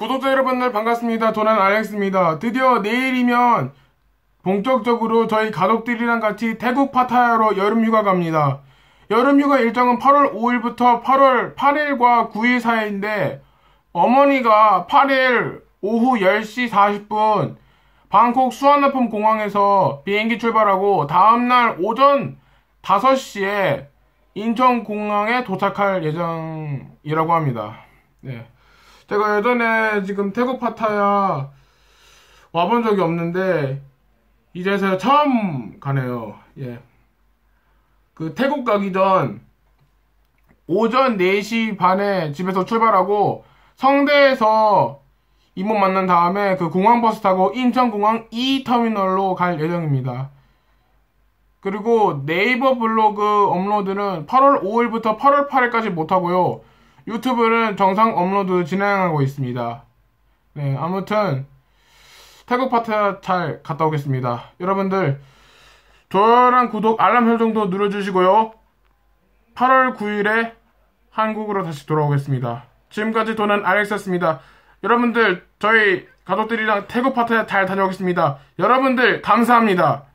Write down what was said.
구독자 여러분들 반갑습니다. 도난 알렉스입니다. 드디어 내일이면 본격적으로 저희 가족들이랑 같이 태국 파타야로 여름휴가 갑니다. 여름휴가 일정은 8월 5일부터 8월 8일과 9일 사이인데 어머니가 8일 오후 10시 40분 방콕 수완나품 공항에서 비행기 출발하고 다음날 오전 5시에 인천공항에 도착할 예정이라고 합니다. 네. 제가 예전에 지금 태국 파타야 와본 적이 없는데 이제서야 처음 가네요. 예. 그 태국 가기 전 오전 4시 반에 집에서 출발하고 성대에서 이모 만난 다음에 그 공항 버스 타고 인천공항 2터미널로 갈 예정입니다. 그리고 네이버 블로그 업로드는 8월 5일부터 8월 8일까지 못하고요. 유튜브는 정상 업로드 진행하고 있습니다. 네, 아무튼 태국 파트 잘 갔다 오겠습니다. 여러분들 좋아랑 구독, 알람 설정도 눌러주시고요. 8월 9일에 한국으로 다시 돌아오겠습니다. 지금까지 도는 알렉스였습니다. 여러분들 저희 가족들이랑 태국 파트에 잘 다녀오겠습니다. 여러분들 감사합니다.